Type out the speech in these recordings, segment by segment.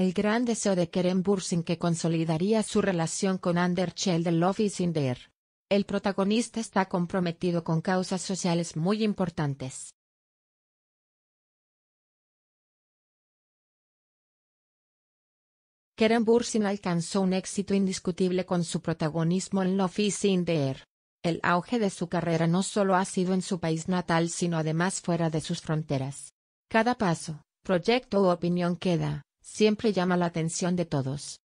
El gran deseo de Keren Bursin que consolidaría su relación con Ander de Love is in Air. El protagonista está comprometido con causas sociales muy importantes. Keren Bursin alcanzó un éxito indiscutible con su protagonismo en Love is in the Air. El auge de su carrera no solo ha sido en su país natal sino además fuera de sus fronteras. Cada paso, proyecto u opinión queda, siempre llama la atención de todos.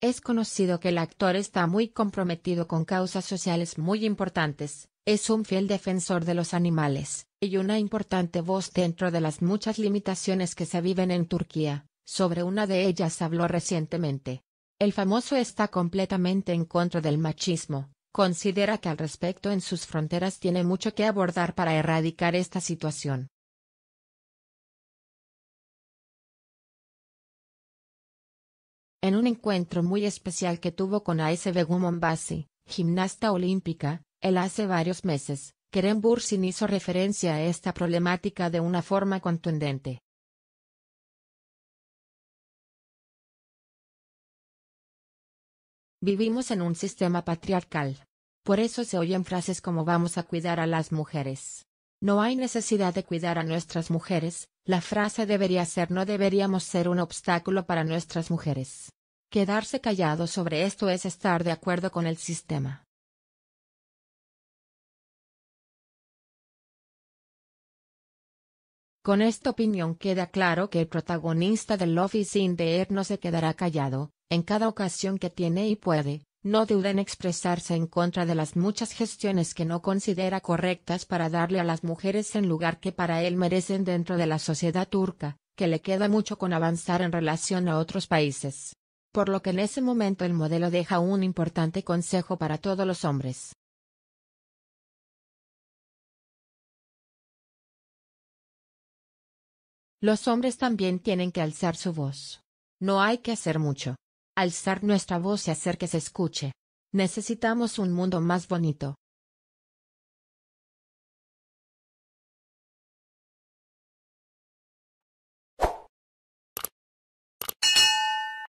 Es conocido que el actor está muy comprometido con causas sociales muy importantes, es un fiel defensor de los animales, y una importante voz dentro de las muchas limitaciones que se viven en Turquía, sobre una de ellas habló recientemente. El famoso está completamente en contra del machismo, Considera que al respecto en sus fronteras tiene mucho que abordar para erradicar esta situación. En un encuentro muy especial que tuvo con ASB Gumombasi, gimnasta olímpica, él hace varios meses, Kerem Bursin hizo referencia a esta problemática de una forma contundente. Vivimos en un sistema patriarcal, por eso se oyen frases como vamos a cuidar a las mujeres. No hay necesidad de cuidar a nuestras mujeres, la frase debería ser no deberíamos ser un obstáculo para nuestras mujeres. Quedarse callado sobre esto es estar de acuerdo con el sistema. Con esta opinión queda claro que el protagonista del Office in the Air no se quedará callado, en cada ocasión que tiene y puede, no duda expresarse en contra de las muchas gestiones que no considera correctas para darle a las mujeres el lugar que para él merecen dentro de la sociedad turca, que le queda mucho con avanzar en relación a otros países. Por lo que en ese momento el modelo deja un importante consejo para todos los hombres. Los hombres también tienen que alzar su voz. No hay que hacer mucho alzar nuestra voz y hacer que se escuche. Necesitamos un mundo más bonito.